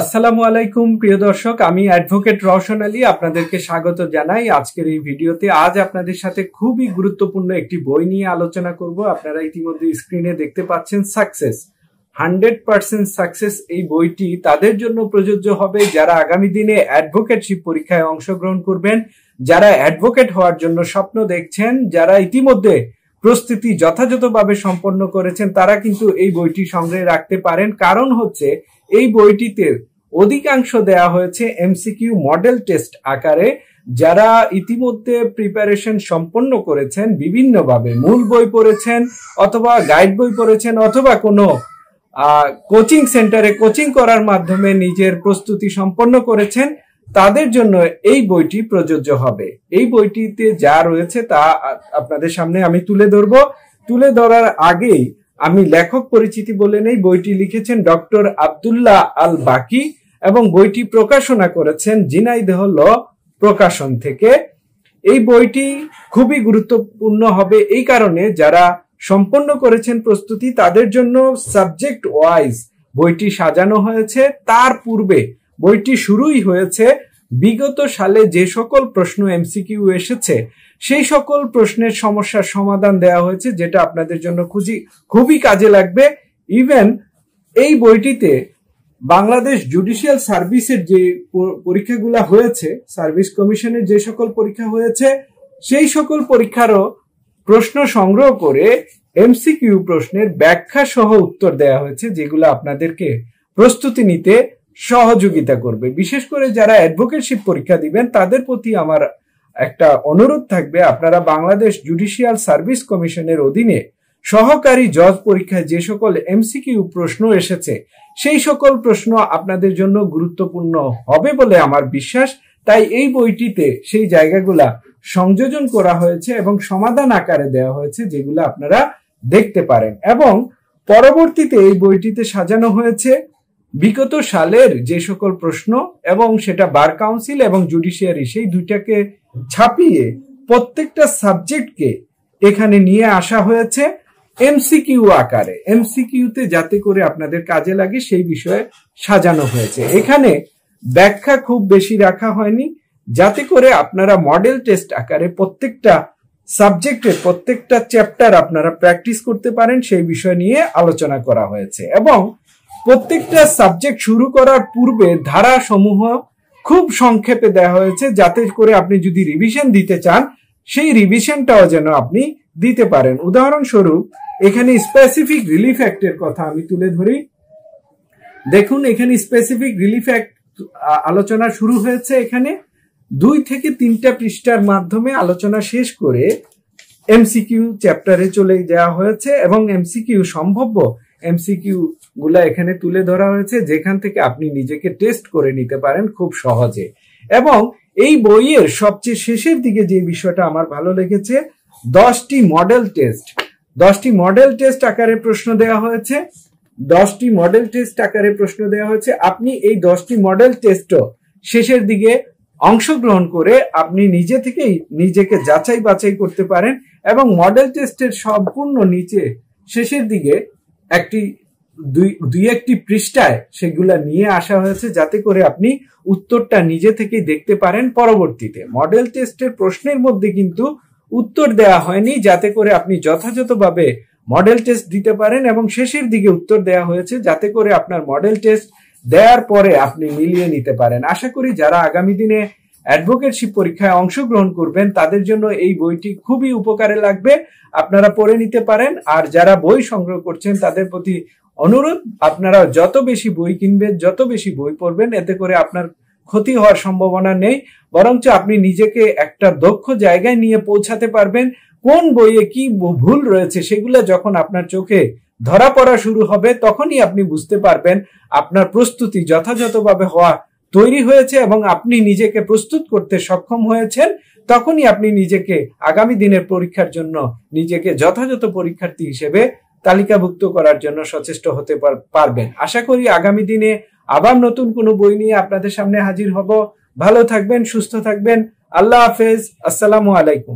আসসালামু আলাইকুম প্রিয় দর্শক আমি অ্যাডভোকেট রওশন আলী আপনাদেরকে স্বাগত জানাই আজকের এই ভিডিওতে আজ আপনাদের সাথে খুবই গুরুত্বপূর্ণ একটি বই নিয়ে আলোচনা করব আপনারা ইতিমধ্যে স্ক্রিনে দেখতে পাচ্ছেন সাকসেস হান্ড্রেড পার্সেন্ট সাকসেস এই বইটি তাদের জন্য প্রযোজ্য হবে যারা আগামী দিনে অ্যাডভোকেটশিপ পরীক্ষায় অংশগ্রহণ করবেন যারা অ্যাডভোকেট হওয়ার জন্য স্বপ্ন দেখছেন যারা ইতিমধ্যে প্রস্তুতি যথাযথভাবে সম্পন্ন করেছেন তারা কিন্তু এই বইটি সংগ্রহে রাখতে পারেন কারণ হচ্ছে এই বইটিতে অধিকাংশ দেয়া হয়েছে এমসিকিউ মডেল টেস্ট আকারে যারা ইতিমধ্যে প্রিপারেশন সম্পন্ন করেছেন বিভিন্নভাবে মূল বই পড়েছেন অথবা গাইড বই পড়েছেন অথবা কোনো কোচিং সেন্টারে কোচিং করার মাধ্যমে নিজের প্রস্তুতি সম্পন্ন করেছেন তাদের জন্য এই বইটি প্রযোজ্য হবে এই বইটিতে যা রয়েছে তা আপনাদের সামনে আমি তুলে ধরব তুলে ধরার আগেই আমি লেখক পরিচিতি বলে নেই বইটি লিখেছেন ডক্টর আবদুল্লাহ আল বাকি এবং বইটি প্রকাশনা করেছেন জিনাইদেহ ল প্রকাশন থেকে এই বইটি খুবই গুরুত্বপূর্ণ হবে এই কারণে যারা সম্পন্ন করেছেন প্রস্তুতি তাদের জন্য সাবজেক্ট ওয়াইজ বইটি সাজানো হয়েছে তার পূর্বে বইটি শুরুই হয়েছে বিগত সালে যে সকল প্রশ্ন এমসিকিউ এসেছে সেই সকল প্রশ্নের সমস্যার সমাধান দেওয়া হয়েছে যেটা আপনাদের জন্য খুঁজি খুবই কাজে লাগবে ইভেন এই বইটিতে বাংলাদেশ জুডিশিয়াল সার্ভিসের যে পরীক্ষাগুলো হয়েছে সার্ভিস কমিশনের যে সকল পরীক্ষা হয়েছে সেই সকল পরীক্ষারও প্রশ্ন সংগ্রহ করে এমসিকিউ প্রশ্নের ব্যাখ্যা সহ উত্তর দেওয়া হয়েছে যেগুলো আপনাদেরকে প্রস্তুতি নিতে সহযোগিতা করবে বিশেষ করে যারা অ্যাডভোকেটশিপ পরীক্ষা দিবেন তাদের প্রতি আমার একটা অনুরোধ থাকবে আপনারা বাংলাদেশ জুডিশিয়াল সার্ভিস কমিশনের অধীনে সহকারী জজ পরীক্ষায় যে সকল এমসিকিউ প্রশ্ন এসেছে সেই সকল প্রশ্ন আপনাদের জন্য গুরুত্বপূর্ণ হবে বলে আমার বিশ্বাস তাই এই বইটিতে সেই জায়গাগুলা সংযোজন করা হয়েছে এবং সমাধান আকারে দেওয়া হয়েছে যেগুলো আপনারা দেখতে পারেন এবং পরবর্তীতে এই বইটিতে সাজানো হয়েছে বিগত সালের যে সকল প্রশ্ন এবং সেটা বার কাউন্সিল এবং জুডিশিয়ারি সেই দুইটাকে ছাপিয়ে প্রত্যেকটা সাবজেক্টকে এখানে নিয়ে আসা হয়েছে এমসিকিউ আকারে এমসিকিউতে যাতে করে আপনাদের কাজে লাগে সেই বিষয়ে সাজানো হয়েছে এখানে ব্যাখ্যা খুব বেশি রাখা হয়নি যাতে করে আপনারা মডেল টেস্ট আকারে প্রত্যেকটা সাবজেক্টের প্রত্যেকটা চ্যাপ্টার আপনারা প্র্যাকটিস করতে পারেন সেই বিষয় নিয়ে আলোচনা করা হয়েছে এবং প্রত্যেকটা সাবজেক্ট শুরু করার পূর্বে ধারা সমূহ খুব সংক্ষেপে দেওয়া হয়েছে যাতে করে আপনি যদি রিভিশন দিতে চান সেই রিভিশনটাও যেন আপনি দিতে পারেন উদাহরণস্বরূপ এখানে স্পেসিফিক রিলিফ অ্যাক্টের কথা আমি তুলে ধরি দেখুন এখানে স্পেসিফিক রিলিফ অ্যাক্ট আলোচনা শুরু হয়েছে এখানে দুই থেকে তিনটা পৃষ্ঠার মাধ্যমে আলোচনা শেষ করে এমসিকিউ চ্যাপ্টারে চলে যাওয়া হয়েছে এবং এমসিকিউ সম্ভব্য এমসিকিউ গুলা এখানে তুলে ধরা হয়েছে যেখান থেকে আপনি নিজেকে টেস্ট করে নিতে পারেন খুব সহজে এবং এই বইয়ের সবচেয়ে শেষের দিকে যে বিষয়টা আমার ভালো লেগেছে দশটি মডেল টেস্ট দশটি মডেল টেস্ট আকারে প্রশ্ন দেওয়া হয়েছে দশটি মডেল টেস্ট আকারে প্রশ্ন দেওয়া হয়েছে আপনি এই দশটি মডেল টেস্টও শেষের দিকে অংশগ্রহণ করে আপনি নিজে থেকেই নিজেকে যাচাই বাছাই করতে পারেন এবং মডেল টেস্টের সম্পূর্ণ নিচে শেষের দিকে একটি দুই দুই একটি পৃষ্ঠায় সেগুলা নিয়ে আসা হয়েছে যাতে করে আপনি উত্তরটা নিজে থেকেই দেখতে পারেন পরবর্তীতে মডেল টেস্টের প্রশ্নের মধ্যে কিন্তু উত্তর দেওয়া হয়নি যাতে করে আপনি যথাযথভাবে মডেল টেস্ট দিতে পারেন এবং শেষের দিকে উত্তর দেওয়া হয়েছে যাতে করে আপনার মডেল টেস্ট দেওয়ার পরে আপনি মিলিয়ে নিতে পারেন আশা করি যারা আগামী দিনে অ্যাডভোকেটশিপ পরীক্ষায় অংশগ্রহণ করবেন তাদের জন্য এই বইটি খুবই উপকারে লাগবে আপনারা পড়ে নিতে পারেন আর যারা বই সংগ্রহ করছেন তাদের প্রতি অনুরোধ আপনারা যত বেশি বই কিনবেন যত বেশি বই পড়বেন এতে করে আপনার ক্ষতি হওয়ার সম্ভাবনা নেই বরঞ্চ আপনি নিজেকে একটা দক্ষ জায়গায় নিয়ে পৌঁছাতে পারবেন কোন বইয়ে কি ভুল রয়েছে সেগুলো যখন আপনার চোখে ধরা পড়া শুরু হবে তখনই আপনি বুঝতে পারবেন আপনার প্রস্তুতি যথাযথভাবে হওয়া তৈরি হয়েছে এবং আপনি নিজেকে প্রস্তুত করতে সক্ষম হয়েছেন তখনই আপনি নিজেকে আগামী দিনের পরীক্ষার জন্য নিজেকে যথাযথ পরীক্ষার্থী হিসেবে তালিকাভুক্ত করার জন্য সচেষ্ট হতে পারবেন আশা করি আগামী দিনে আবার নতুন কোনো বই নিয়ে আপনাদের সামনে হাজির হব ভালো থাকবেন সুস্থ থাকবেন আল্লাহ হাফেজ আসসালামু আলাইকুম